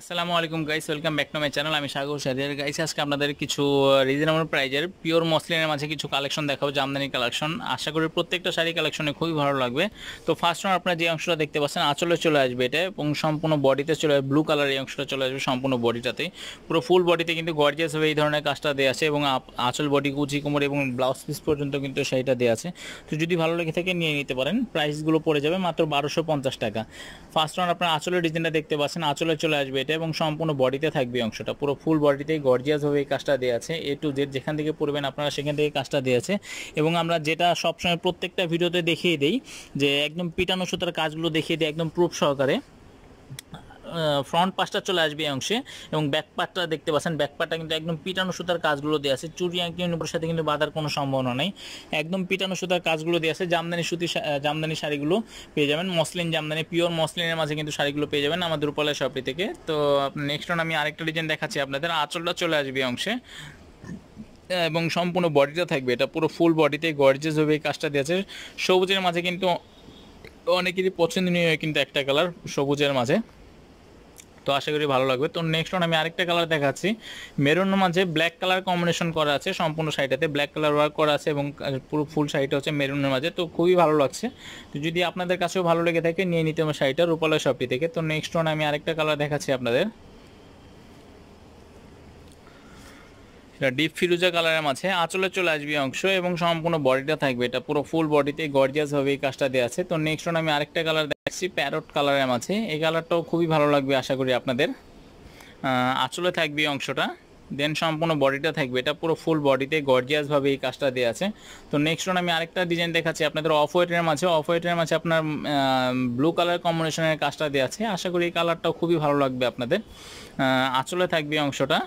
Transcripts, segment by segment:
আসসালামু আলাইকুম guys welcome back to my channel আমি সাগর সারিয়ার গাইস আজকে আপনাদের কিছু রিজনেবল প্রাইজের পিওর মসলিনের মাঝে কিছু কালেকশন দেখাবো জামদানি কালেকশন আশা করি প্রত্যেকটা শাড়ি কালেকশনে খুবই ভালো লাগবে তো ফার্স্ট ওয়ান আপনারা যে অংশটা দেখতে পাচ্ছেন আঁচলে চলে আসবে এটা এবং সম্পূর্ণ বডিতে চলে আসবে ব্লু কালার এই অংশটা চলে আসবে সম্পূর্ণ বডিটাতে পুরো ফুল বডিতে কিন্তু গর্জিয়াস হবে এই ধরনের কাজটা দেওয়া আছে এবং আঁচল বডি কুচি কোমর এবং ব্লাউজ পিস পর্যন্ত কিন্তু সেইটা দেওয়া আছে তো যদি ভালো লেগে থাকে নিয়ে নিতে পারেন প্রাইসগুলো পড়ে যাবে মাত্র বারোশো টাকা ফার্স্ট ওয়ান আপনারা আঁচলের ডিজাইনটা দেখতে পাচ্ছেন আঁচলে চলে আসবে এটা এবং সম্পূর্ণ বডিতে থাকবে অংশটা পুরো ফুল বডিতেই হবে এই কাজটা দেওয়া আছে এ টু জেড যেখান থেকে পড়বেন আপনারা সেখান থেকে কাজটা দেওয়া আছে এবং আমরা যেটা সবসময় প্রত্যেকটা ভিডিওতে দেখিয়ে দিই যে একদম পিটানো সুতার কাজগুলো দেখিয়ে দিই একদম প্রুফ সহকারে ফ্রন্ট পাশটা চলে আসবে এই অংশে এবং ব্যাক পার্টটা দেখতে পাচ্ছেন ব্যাক পার্টটা কিন্তু একদম পিটানো সুতার কাজগুলো দেওয়া আছে চুরি আঁকি উপর সাথে কিন্তু বাঁধার কোনো সম্ভাবনা নেই একদম পিটানো সুতার কাজগুলো দেওয়া আছে জামদানি সুতি জামদানি শাড়িগুলো পেয়ে যাবেন মসলিন জামদানি পিওর মসলিনের মাঝে কিন্তু শাড়িগুলো পেয়ে যাবেন আমাদের উপলা শপটি থেকে তো নেক্সট ওন আমি আরেকটা ডিজাইন দেখাচ্ছি আপনাদের আঁচলটা চলে আসবে অংশে এবং সম্পূর্ণ বডিটা থাকবে এটা পুরো ফুল বডিতে গর্জেস হবে এই কাজটা দিয়েছে সবুজের মাঝে কিন্তু অনেকেরই পছন্দনীয় কিন্তু একটা কালার সবুজের মাঝে তো আশা করি ভালো লাগবে তো নেক্সট ওয়ান আমি আরেকটা কালার দেখাচ্ছি মেরুন মাঝে ব্ল্যাক কালার কম্বিনেশন করা আছে সম্পূর্ণ শাড়িটাতে ব্ল্যাক কালার ওয়ার্ক করা আছে এবং পুরো ফুল শাড়িটা হচ্ছে মেরুনের মাঝে তো খুবই ভালো লাগছে তো যদি আপনাদের কাছেও ভালো লেগে থাকে নিয়ে নিতে আমার শাড়িটা রূপালয় শপটি থেকে তো নেক্সট ওয়ান আমি আরেকটা কালার দেখাচ্ছি আপনাদের ডিপ ফিরুজা কালারের মাঝে আঁচলে চলে আসবে অংশ এবং সম্পূর্ণ বডিটা থাকবে এটা পুরো ফুল বডিতে গর্জিয়াস হবে এই কাজটা দেওয়া আছে তো নেক্সট আমি আরেকটা কালার দেখছি প্যারট কালারের মাঝে এই কালারটাও খুবই ভালো লাগবে আশা করি আপনাদের আঁচলে থাকবে অংশটা দেন সম্পূর্ণ বডিটা থাকবে এটা পুরো ফুল বডিতে গর্জিয়াসভাবে এই কাজটা দেওয়া আছে তো নেক্সট আমি আরেকটা ডিজাইন দেখাচ্ছি আপনাদের অফ হোয়াইটের মাঝে অফ হোয়াইটের মাঝে আপনার ব্লু কালার কম্বিনেশনের কাজটা দেওয়া আছে আশা করি এই কালারটাও খুবই ভালো লাগবে আপনাদের আঁচলে থাকবে অংশটা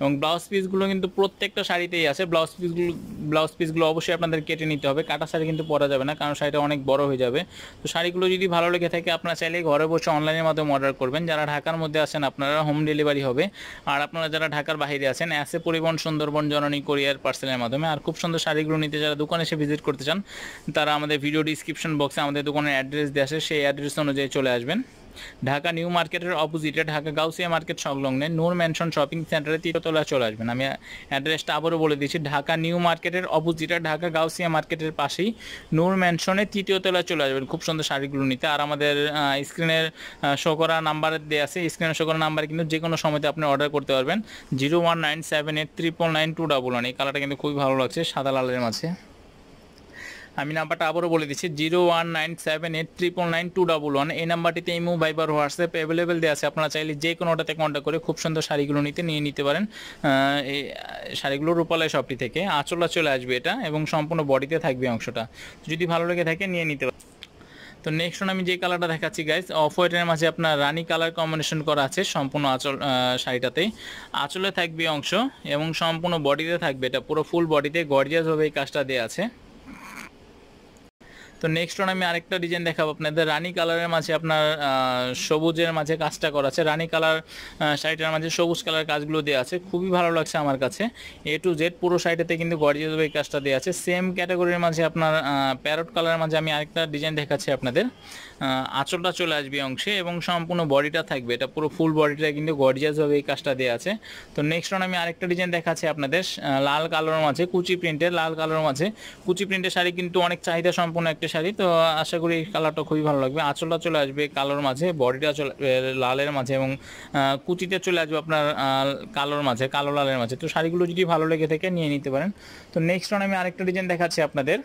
এবং ব্লাউজ পিসগুলো কিন্তু প্রত্যেকটা শাড়িতেই আছে ব্লাউজ পিসগুলো ব্লাউজ পিসগুলো অবশ্যই আপনাদের কেটে নিতে হবে কাটা শাড়ি কিন্তু পরা যাবে না কারণ শাড়িটা অনেক বড় হয়ে যাবে তো শাড়িগুলো যদি ভালো লেগে থাকে আপনারা চাইলে ঘরে বসে অনলাইনের মাধ্যমে অর্ডার করবেন যারা ঢাকার মধ্যে আছেন আপনারা হোম ডেলিভারি হবে আর আপনারা যারা ঢাকার বাইরে আছেন অ্যাসে পরিবহন সুন্দরবন জননী কোরিয়ার পার্সেলের মাধ্যমে আর খুব সুন্দর শাড়িগুলো নিতে যারা দোকানে এসে ভিজিট করতে চান তারা আমাদের ভিডিও ডিসক্রিপশন বক্সে আমাদের দোকানের অ্যাড্রেস দেওয়া আছে সেই অ্যাড্রেস অনুযায়ী চলে আসবেন ঢাকা নিউ মার্কেটের অপোজিটে ঢাকা গাউসিয়া মার্কেট সংলগ্নে নূর ম্যানশন শপিং সেন্টারে তিরতলা চলে আসবেন আমি অ্যাড্রেসটা আবারও বলে দিচ্ছি ঢাকা নিউ মার্কেটের অপোজিটে ঢাকা গাউসিয়া মার্কেটের পাশেই নূর ম্যানশনে তৃতীয়তলা চলে আসবেন খুব সুন্দর শাড়িগুলো নিতে আর আমাদের স্ক্রিনের শো করা নাম্বার দেওয়া আছে স্ক্রিনের শো করা নাম্বারে কিন্তু যে কোনো সময়তে আপনি অর্ডার করতে পারবেন zero one nine seven eight triple nine two double one এই কালারটা কিন্তু খুবই ভালো লাগছে সাদা লালের মাঝে আমি নাম্বারটা আবারও বলে দিচ্ছি zero one nine seven eight triple nine two double one এই নাম্বারটিতে ইমো ভাইবার হোয়াটসঅ্যাপ অ্যাভেলেবেল দেওয়া আছে আপনারা চাইলে যে কোনোটাতে কন্ট্যাক্ট করে খুব সুন্দর শাড়িগুলো নিতে নিয়ে নিতে পারেন এই শাড়িগুলো রূপালয় শপটি থেকে আঁচলা চলে আসবে এটা এবং সম্পূর্ণ বডিতে থাকবে অংশটা যদি ভালো লেগে থাকে নিয়ে নিতে পারেন তো নেক্সট আমি যে কালারটা দেখাচ্ছি গাইজ অফ হোয়াইটের মাঝে আপনার রানি কালার কম্বিনেশন করা আছে সম্পূর্ণ আঁচল শাড়িটাতেই আঁচলে থাকবে অংশ এবং সম্পূর্ণ বডিতে থাকবে এটা পুরো ফুল বডিতে গর্জিয়াসভাবে এই কাজটা দেওয়া আছে তো নেক্সট ওয়ান আমি আরেকটা ডিজাইন দেখাবো আপনাদের রানী কালারের মাঝে আপনার সবুজের মাঝে কাজটা করা আছে রানী কালার শাড়িটার মাঝে সবুজ কালার কাজগুলো দেওয়া আছে খুবই ভালো লাগছে আমার কাছে এ টু জেড পুরো শাড়িটাতে কিন্তু গর্জিয়াস এই কাজটা দেওয়া আছে সেম ক্যাটাগরির মাঝে আপনার প্যারট কালারের মাঝে আমি আরেকটা ডিজাইন দেখাচ্ছি আপনাদের আঁচলটা চলে আসবে অংশে এবং সম্পূর্ণ বডিটা থাকবে এটা পুরো ফুল বডিটা কিন্তু গর্জিয়াসভাবে এই কাজটা দেওয়া আছে তো নেক্সট ওয়ান আমি আরেকটা ডিজাইন দেখাচ্ছি আপনাদের লাল কালারের মাঝে কুচি প্রিন্টের লাল কালারের মাঝে কুচি প্রিন্টের শাড়ি কিন্তু অনেক চাহিদা সম্পূর্ণ একটা একটা শাড়ি তো আশা করি কালারটা খুবই ভালো লাগবে আঁচলটা চলে আসবে কালোর মাঝে বডিটা চলে লালের মাঝে এবং কুচিটা চলে আসবে আপনার কালোর মাঝে কালো লালের মাঝে তো শাড়িগুলো যদি ভালো লেগে থাকে নিয়ে নিতে পারেন তো নেক্সট আমি আরেকটা ডিজাইন দেখাচ্ছি আপনাদের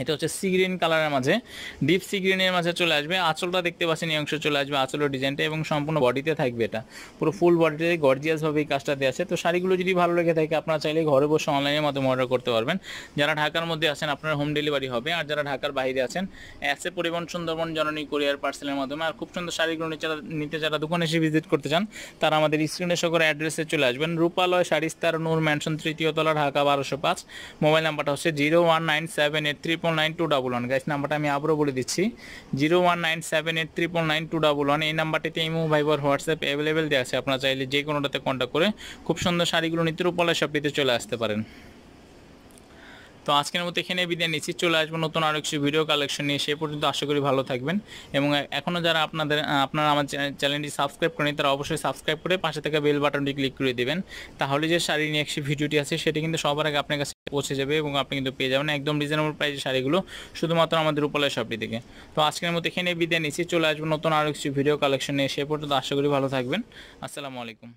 এটা হচ্ছে সি গ্রিন কালারের মাঝে ডিপ সি গ্রিনের মাঝে চলে আসবে আঁচলটা দেখতে পাচ্ছেন এই অংশ চলে আসবে আঁচলের ডিজাইনটা এবং সম্পূর্ণ বডিতে থাকবে এটা পুরো ফুল বডিতে গর্জিয়াসভাবে এই কাজটা দেওয়া আছে তো শাড়িগুলো যদি ভালো লেগে থাকে আপনারা চাইলে ঘরে বসে অনলাইনের মাধ্যমে অর্ডার করতে পারবেন যারা ঢাকার মধ্যে আছেন আপনার হোম ডেলিভারি হবে আর যারা ঢাকার বাইরে আছেন অ্যাসে পরিবহন সুন্দরবন জননী কোরিয়ার পার্সেলের মাধ্যমে আর খুব সুন্দর শাড়িগুলো নিতে যারা দোকানে এসে ভিজিট করতে চান তারা আমাদের স্ক্রিনে সকল অ্যাড্রেসে চলে আসবেন রূপালয় শাড়িস্তার নূর ম্যানশন তৃতীয় তলা ঢাকা বারোশো পাঁচ মোবাইল নাম্বারটা হচ্ছে zero one nine seven eight three triple nine two double one গ্যাস নাম্বারটা আমি আবারও বলে দিচ্ছি zero one nine seven eight triple nine two double one এই নাম্বারটিতে ইমো ভাইবার হোয়াটসঅ্যাপ অ্যাভেলেবেল দেওয়া আছে আপনারা চাইলে যে কোনোটাতে কন্ট্যাক্ট করে খুব সুন্দর শাড়িগুলো নিত্যরূপালা শপটিতে চলে আসতে পারেন তো আজকের মতো এখানে বিদায় নিচ্ছি চলে আসবো নতুন আরও কিছু ভিডিও কালেকশন নিয়ে সে পর্যন্ত আশা করি ভালো থাকবেন এবং এখনও যারা আপনাদের আপনারা আমার চ্যানেলটি সাবস্ক্রাইব করেন তারা অবশ্যই সাবস্ক্রাইব করে পাশে থেকে বেল বাটনটি ক্লিক করে দেবেন তাহলে যে শাড়ি নিয়ে একটি ভিডিওটি আছে সেটি কিন্তু সবার আগে আপনার কাছে পৌঁছে যাবে এবং আপনি কিন্তু পেয়ে যাবেন একদম রিজনেবল প্রাইসের শাড়িগুলো শুধুমাত্র আমাদের উপলয় সবটি থেকে তো আজকের মতো এখানে বিদায় নিচ্ছি চলে আসবো নতুন আরও কিছু ভিডিও কালেকশন নিয়ে সে পর্যন্ত আশা করি ভালো থাকবেন আসসালামু আলাইকুম